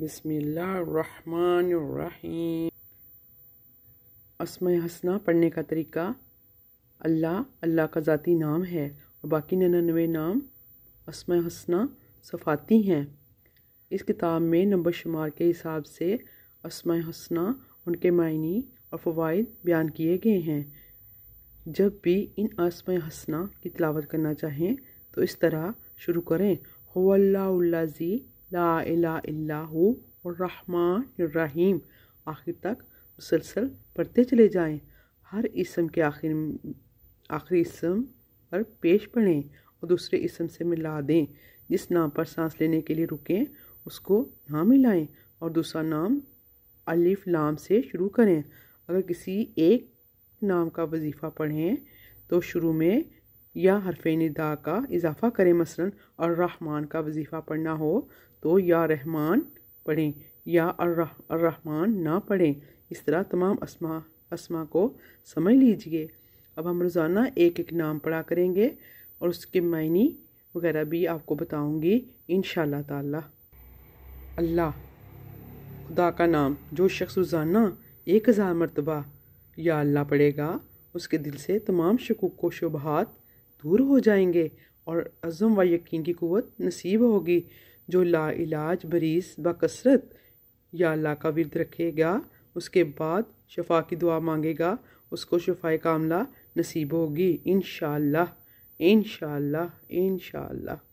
बिसमीम असम हसना पढ़ने का तरीका अल्लाह अल्लाह का ज़ाती नाम है और बाकी नन्नवे नाम असम हसना सफ़ाती हैं इस किताब में नंबर शुमार के हिसाब से असम हसना उनके मायने और फ़वाद बयान किए गए हैं जब भी इन असम हसना की तलावत करना चाहें तो इस तरह शुरू करें होल्लाजी ला रहीम आखिर तक मुसलसल पढ़ते चले जाएं हर इसम के आखिर आखिरी इसम पर पेश पढ़ें और दूसरे इसम से मिला दें जिस नाम पर सांस लेने के लिए रुकें उसको ना मिलाएं और दूसरा नाम अलिफ लाम से शुरू करें अगर किसी एक नाम का वजीफ़ा पढ़ें तो शुरू में या हरफ निदा का इजाफ़ा करें मसलन और रहमान का वजीफ़ा पढ़ना हो तो या रहमान पढ़ें या रहमान ना पढ़ें इस तरह तमाम असमा असमा को समझ लीजिए अब हम रोज़ाना एक एक नाम पढ़ा करेंगे और उसके मायने वगैरह भी आपको बताऊँगी इन ताला अल्लाह खुदा का नाम जो शख्स रोज़ाना एक हज़ार मरतबा या अल्लाह पढ़ेगा उसके दिल से तमाम शकूक व शुबहत दूर हो जाएंगे और अज़म व यकीन की क़वत नसीब होगी जो ला इलाज बरीस बकसरत या अल्लाह का विरद रखेगा उसके बाद शफा की दुआ मांगेगा उसको शफा कामला नसीब होगी इन शह इन शह इन शह